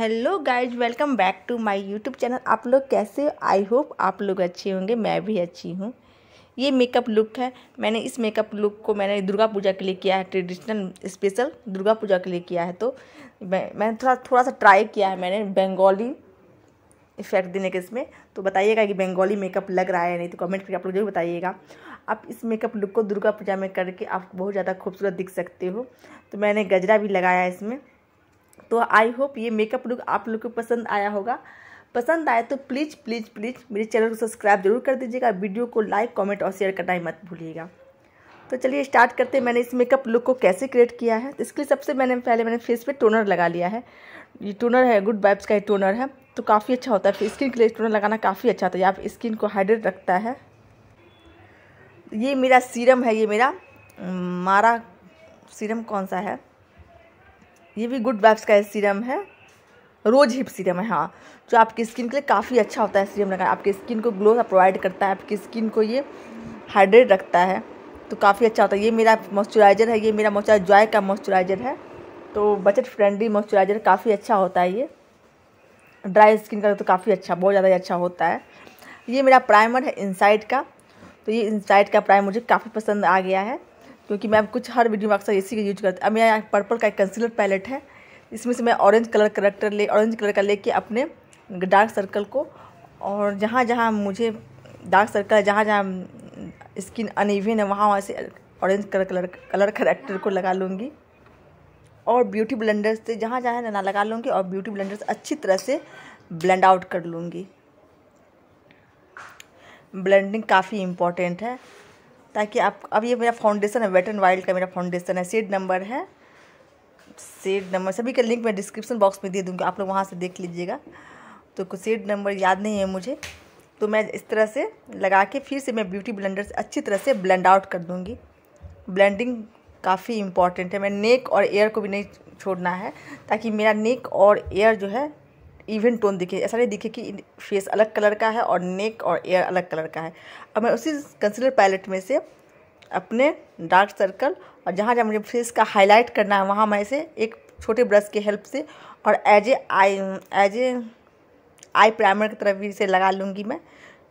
hello guys welcome back to my YouTube channel आप लोग कैसे आई होप आप लोग अच्छे होंगे मैं भी अच्छी हूँ ये मेकअप लुक है मैंने इस मेकअप लुक को मैंने दुर्गा पूजा के लिए किया है ट्रेडिशनल स्पेशल दुर्गा पूजा के लिए किया है तो मैं मैंने थोड़ा थोड़ा सा ट्राई किया है मैंने बंगाली इफेक्ट देने के इसमें तो बताइएगा कि बंगाली मेकअप लग रहा है नहीं तो कमेंट करके आप लोग जरूर बताइएगा आप इस मेकअप लुक को दुर्गा पूजा में करके आप बहुत ज़्यादा खूबसूरत दिख सकते हो तो मैंने गजरा भी लगाया है इसमें तो आई होप ये मेकअप लुक आप लोग को पसंद आया होगा पसंद आया तो प्लीज़ प्लीज़ प्लीज़ मेरे चैनल को सब्सक्राइब जरूर कर दीजिएगा वीडियो को लाइक कमेंट और शेयर करना ही मत भूलिएगा तो चलिए स्टार्ट करते हैं मैंने इस मेकअप लुक को कैसे क्रिएट किया है तो इसके लिए सबसे मैंने पहले मैंने फेस पे टोनर लगा लिया है ये टोनर है गुड वाइब्स का ही टोनर है तो काफ़ी अच्छा होता है स्किन के लिए टोनर लगाना काफ़ी अच्छा होता है आप स्किन को हाइड्रेट रखता है ये मेरा सीरम है ये मेरा मारा सीरम कौन सा है ये भी गुड वाइब्स का सीरम है रोज हिप सीरम है हाँ जो आपकी स्किन के लिए काफ़ी अच्छा होता है सीरम लगाना आपकी स्किन को ग्लो प्रोवाइड करता है आपकी स्किन को ये हाइड्रेट रखता है तो काफ़ी अच्छा होता है ये मेरा मॉइस्चराइज़र है ये मेरा मॉइस्चराइजर जॉय का मॉइस्चराइज़र है तो बजट फ्रेंडली मॉइस्चराइज़र काफ़ी अच्छा होता है ये ड्राई स्किन का तो काफ़ी अच्छा बहुत ज़्यादा अच्छा होता है ये मेरा प्राइमर है इनसाइड का तो ये इनसाइड का प्राइम मुझे काफ़ी पसंद आ गया है क्योंकि मैं कुछ हर वीडियो में अक्सर इसी का यूज करती अब मैं यहाँ पर्पल का एक कंसीलर पैलेट है इसमें से मैं ऑरेंज कलर करेक्टर ले ऑरेंज कलर का लेके अपने डार्क सर्कल को और जहाँ जहाँ मुझे डार्क सर्कल है जहाँ जहाँ स्किन अनइवन है वहाँ वहाँ से orange colour colour colour corrector को लगा लूँगी और ब्यूटी ब्लेंडर से जहाँ जहाँ ना लगा लूँगी और ब्यूटी ब्लेंडर से अच्छी तरह से ब्लेंड आउट कर लूँगी ब्लेंडिंग काफ़ी इम्पॉर्टेंट है ताकि आप अब ये मेरा फाउंडेशन है वेट एंड वाइल्ड का मेरा फाउंडेशन है सेड नंबर है सेड नंबर सभी का लिंक मैं डिस्क्रिप्शन बॉक्स में दे दूँगी आप लोग वहाँ से देख लीजिएगा तो कुछ सेड नंबर याद नहीं है मुझे तो मैं इस तरह से लगा के फिर से मैं ब्यूटी ब्लेंडर से अच्छी तरह से ब्लेंड आउट कर दूँगी ब्लेंडिंग काफ़ी इम्पॉर्टेंट है मैं नेक और एयर को भी नहीं छोड़ना है ताकि मेरा नेक और एयर जो है इवन टोन दिखे ऐसा नहीं दिखे कि फेस अलग कलर का है और नेक और एयर अलग कलर का है अब मैं उसी कंसीलर पैलेट में से अपने डार्क सर्कल और जहाँ जहाँ मुझे फेस का हाईलाइट करना है वहाँ मैं इसे एक छोटे ब्रश के हेल्प से और as a eye as a eye primer की तरफ भी इसे लगा लूँगी मैं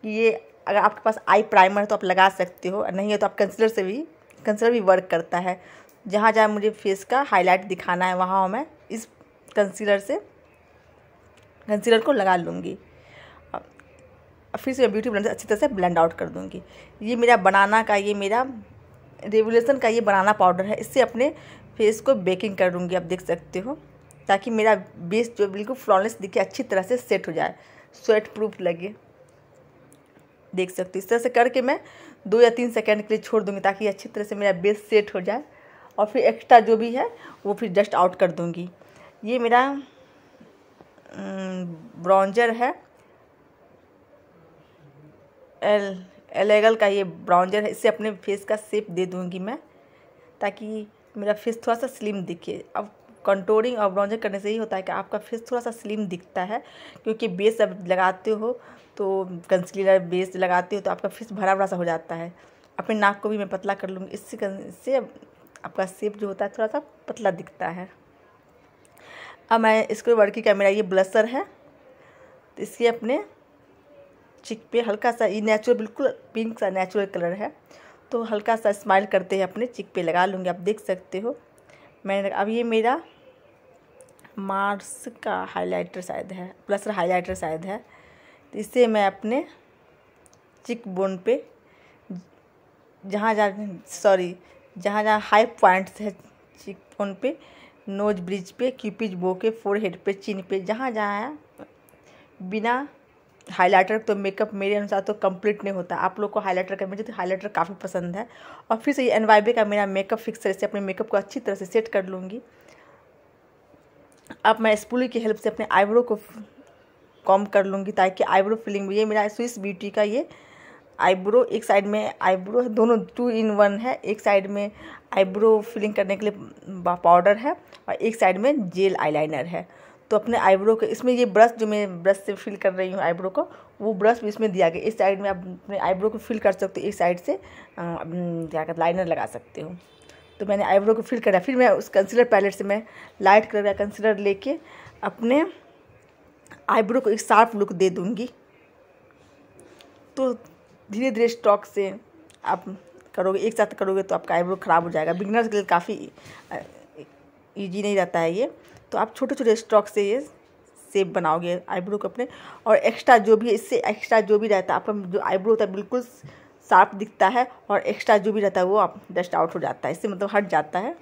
ये अगर आपके पास आई प्राइमर तो आप लगा सकते हो नहीं है तो आप कंसिलर से भी कंसिलर भी वर्क करता है जहाँ जहाँ मुझे फेस का हाईलाइट दिखाना है वहाँ मैं इस कंसीलर से कंसीलर को लगा लूँगी फिर से मैं ब्यूटी ब्लेंडर अच्छी तरह से ब्लेंड आउट कर दूँगी ये मेरा बनाना का ये मेरा रेवोल्यूशन का ये बनाना पाउडर है इससे अपने फेस को बेकिंग कर लूँगी आप देख सकते हो ताकि मेरा बेस जो बिल्कुल फ्लॉलेस दिखे अच्छी तरह से सेट हो जाए स्वेट प्रूफ लगे देख सकते हो इस तरह से करके मैं दो या तीन सेकेंड के लिए छोड़ दूँगी ताकि अच्छी तरह से मेरा बेस सेट हो जाए और फिर एक्स्ट्रा जो भी है वो फिर जस्ट आउट कर दूँगी ये मेरा ब्राउजर है एल एलेगल का ये ब्राउजर है इसे अपने फेस का सेप दे दूँगी मैं ताकि मेरा फेस थोड़ा सा स्लिम दिखे अब कंटोरिंग और ब्राउजर करने से ही होता है कि आपका फेस थोड़ा सा स्लिम दिखता है क्योंकि बेस अब लगाते हो तो कंसीलर बेस लगाते हो तो आपका फेस भरा भरा सा हो जाता है अपने नाक को भी मैं पतला कर लूँगी इससे इससे आपका सेप जो होता है थोड़ा सा पतला दिखता है अब मैं इसको की कैमरा ये ब्लसर है तो इसके अपने चिक पे हल्का सा ये नेचुरल बिल्कुल पिंक सा नेचुरल कलर है तो हल्का सा स्माइल करते हैं अपने चिक पे लगा लूँगी आप देख सकते हो मैंने अब ये मेरा मार्स का हाइलाइटर शायद है ब्लसर हाइलाइटर शायद है तो इससे मैं अपने चिक बोन पे जहाँ जहाँ सॉरी जहाँ जहाँ हाई पॉइंट्स है चिक बोन पे नोज ब्रिज पे क्यूपिज बो के फोर हेड पे चिन पे जहाँ जहाँ है बिना हाईलाइटर तो मेकअप मेरे अनुसार तो कंप्लीट नहीं होता आप लोग को हाईलाइटर का मुझे तो हाईलाइटर काफ़ी पसंद है और फिर से ये एन का मेरा मेकअप फिक्स से अपने मेकअप को अच्छी तरह से सेट कर लूँगी अब मैं स्पूली की हेल्प से अपने आईब्रो को कॉम कर लूँगी ताकि आईब्रो फिलिंग ये मेरा स्विस ब्यूटी का ये आईब्रो एक साइड में आईब्रो है दोनों टू इन वन है एक साइड में आईब्रो फिलिंग करने के लिए पाउडर है और एक साइड में जेल आईलाइनर है तो अपने आईब्रो के इसमें ये ब्रश जो मैं ब्रश से फिल कर रही हूँ आईब्रो को वो ब्रश भी इसमें दिया गया इस साइड में आप अपने आईब्रो को फिल कर सकते हो एक साइड से क्या कहते लाइनर लगा सकते हो तो मैंने आईब्रो को फिल करा फिर मैं उस कंसीलर पैलेट से मैं लाइट कलर का कंसीलर लेके अपने आईब्रो को एक शार्प लुक दे दूँगी तो धीरे धीरे स्टॉक से आप करोगे एक साथ करोगे तो आपका आईब्रो ख़राब हो जाएगा बिगनर्स के लिए काफ़ी ईजी नहीं रहता है ये तो आप छोटे छोटे स्टॉक से ये सेप बनाओगे आईब्रो को अपने और एक्स्ट्रा जो भी इससे एक्स्ट्रा जो भी रहता है आपका जो आईब्रो होता है बिल्कुल साफ दिखता है और एक्स्ट्रा जो भी रहता है वो आप डस्ट आउट हो जाता है इससे मतलब हट जाता है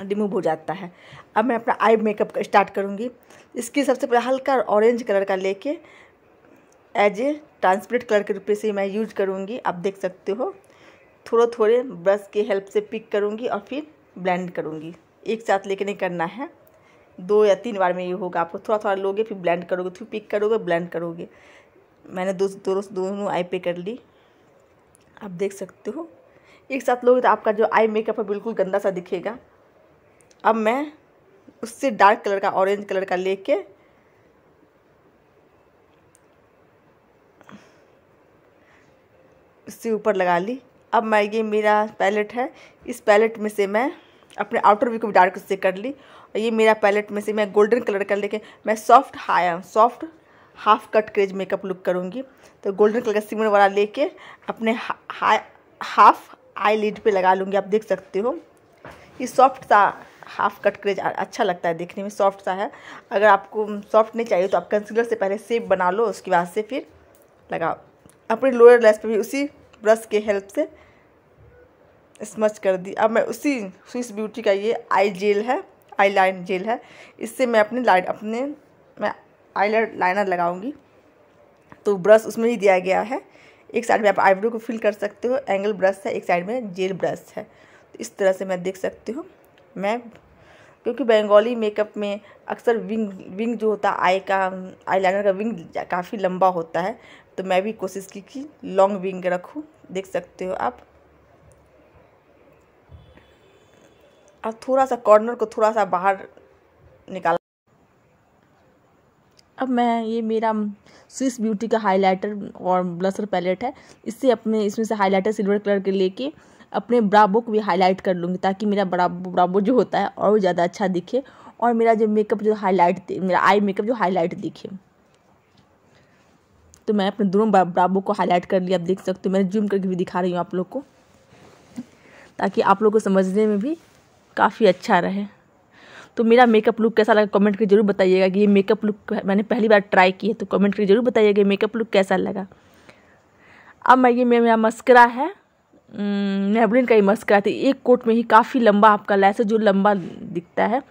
रिमूव हो जाता है अब मैं अपना आई मेकअप स्टार्ट करूँगी इसके सबसे पहले हल्का ऑरेंज कलर का लेके एज ए ट्रांसपेरेंट कलर के रूप से मैं यूज करूँगी आप देख सकते हो थोड़े थोड़े ब्रश के हेल्प से पिक करूँगी और फिर ब्लेंड करूँगी एक साथ लेके नहीं करना है दो या तीन बार में ये होगा आपको थोड़ा थोड़ा लोगे फिर ब्लेंड करोगे फिर पिक करोगे ब्लेंड करोगे मैंने दो दोनों दोनों आई पे कर ली आप देख सकते हो एक साथ लोगे तो आपका जो आई मेकअप है बिल्कुल गंदा सा दिखेगा अब मैं उससे डार्क कलर का ऑरेंज कलर का लेके से ऊपर लगा ली अब मैं ये मेरा पैलेट है इस पैलेट में से मैं अपने आउटर व्यू को भी डार्क से कर ली और ये मेरा पैलेट में से मैं गोल्डन कलर कर लेके मैं soft high soft half cut crease makeup look करूँगी तो गोल्डन कलर का सिमर वाला लेके अपने हाफ आई लिड पर लगा लूँगी आप देख सकते हो ये सॉफ्ट सा हाफ कट क्रेज अच्छा लगता है देखने में सॉफ्ट सा है अगर आपको सॉफ्ट नहीं चाहिए तो आप कंसीलर से पहले सेप बना लो उसके बाद से फिर लगाओ अपने लोअर लेस पर भी उसी ब्रश के हेल्प से स्मच कर दी अब मैं उसी स्विस ब्यूटी का ये आई जेल है आई लाइन जेल है इससे मैं अपने लाइन अपने मैं आई लाइनर लगाऊंगी तो ब्रश उसमें ही दिया गया है एक साइड में आप आईब्रो को फिल कर सकते हो एंगल ब्रश है एक साइड में जेल ब्रश है तो इस तरह से मैं देख सकती हूँ मैं क्योंकि बंगाली मेकअप में अक्सर विंग विंग जो होता है आई का आईलाइनर का विंग काफ़ी लंबा होता है तो मैं भी कोशिश की कि लॉन्ग विंग रखूँ देख सकते हो आप अब थोड़ा सा कॉर्नर को थोड़ा सा बाहर निकाला अब मैं ये मेरा स्विस ब्यूटी का हाइलाइटर और ब्लशर पैलेट है इससे अपने इसमें से हाइलाइटर सिल्वर कलर के लेके अपने ब्राबो को भी हाईलाइट कर लूँगी ताकि मेरा ब्राबो ब्राबो जो होता है और ज़्यादा अच्छा दिखे और मेरा जो मेकअप जो हाईलाइट मेरा आई मेकअप जो हाईलाइट दिखे तो मैं अपने दोनों ब्राबो को हाईलाइट कर लिया आप देख सकते हो मैंने जूम करके भी दिखा रही हूँ आप लोग को ताकि आप लोग को समझने में भी काफ़ी अच्छा रहे तो मेरा मेकअप लुक कैसा लगा कमेंट करके जरूर बताइएगा कि ये मेकअप लुक मैंने पहली बार ट्राई की है तो कमेंट करके जरूर बताइएगा मेकअप लुक कैसा लगा अब मैं ये मेरा मस्करा है नेबलिन का ही मस्क थी एक कोट में ही काफ़ी लंबा आपका लैस जो लंबा दिखता है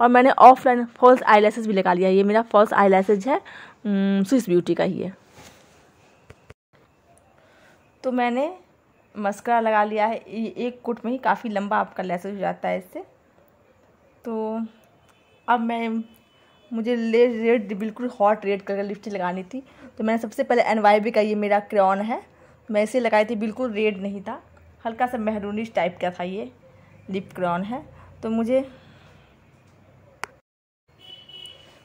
और मैंने ऑफलाइन फॉल्स आई भी लगा लिया ये मेरा फॉल्स आई लैसेज है स्विस हम्म, ब्यूटी का ही है तो मैंने मस्करा लगा लिया है एक कोट में ही काफ़ी लंबा आपका लैसेज हो जाता है इससे तो अब मैं मुझे ले रेड बिल्कुल हॉट रेड कलर लिपस्टिक लगानी थी तो मैंने सबसे पहले एन का ये मेरा क्रेन है मैं इसे लगाई थी बिल्कुल रेड नहीं था हल्का सा मेहरूनिश टाइप का था ये लिप क्रॉन है तो मुझे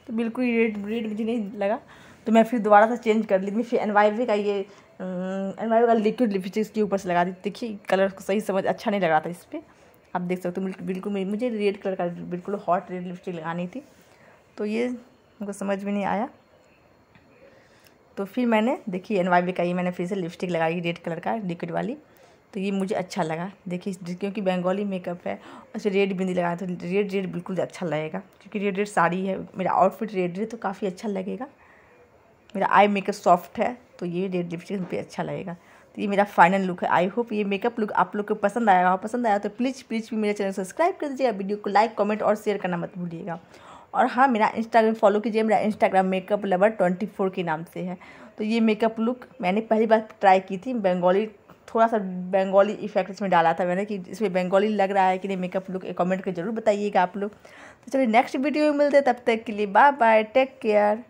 तो बिल्कुल रेड रेड मुझे नहीं लगा तो मैं फिर दोबारा से चेंज कर ली फिर एनवाइवे का ये एनवाईवे का लिक्विड लिपस्टिक इसके ऊपर से लगा दी देखिए कलर को सही समझ अच्छा नहीं लग रहा था इस पर आप देख सकते हो बिल्कुल मुझे रेड कलर का बिल्कुल हॉट रेड लिपस्टिक लगानी थी तो ये मुझे समझ में नहीं आया तो फिर मैंने देखिए एन वाई बी का ये मैंने फिर से लिपस्टिक लगाई रेड कलर का लिक्विड वाली तो ये मुझे अच्छा लगा देखिए क्योंकि बंगाली मेकअप है उसे रेड बिंदी लगाया तो रेड रेड बिल्कुल अच्छा लगेगा क्योंकि रेड रेड साड़ी है मेरा आउटफिट रेड रेड तो काफ़ी अच्छा लगेगा मेरा आई मेकअप सॉफ्ट है तो ये रेड लिपस्टिक पे अच्छा लगेगा तो ये मेरा फाइनल लुक है आई होप ये मेकअप लुक आप लोग को पसंद आया पसंद आया तो प्लीज़ प्लीज़ भी मेरे चैनल सब्सक्राइब कर दीजिएगा वीडियो को लाइक कमेंट और शेयर करना मत भूलिएगा और हाँ मेरा इंस्टाग्राम फॉलो कीजिए मेरा Instagram makeup lover twenty four के नाम से है तो ये मेकअप लुक मैंने पहली बार ट्राई की थी बंगाली थोड़ा सा बंगाली इफेक्ट इसमें डाला था मैंने कि इसमें बंगाली लग रहा है कि नहीं मेकअप लुक कमेंट कर जरूर बताइएगा आप लोग तो चलिए नेक्स्ट वीडियो में मिलते तब तक के लिए बाय बाय टेक केयर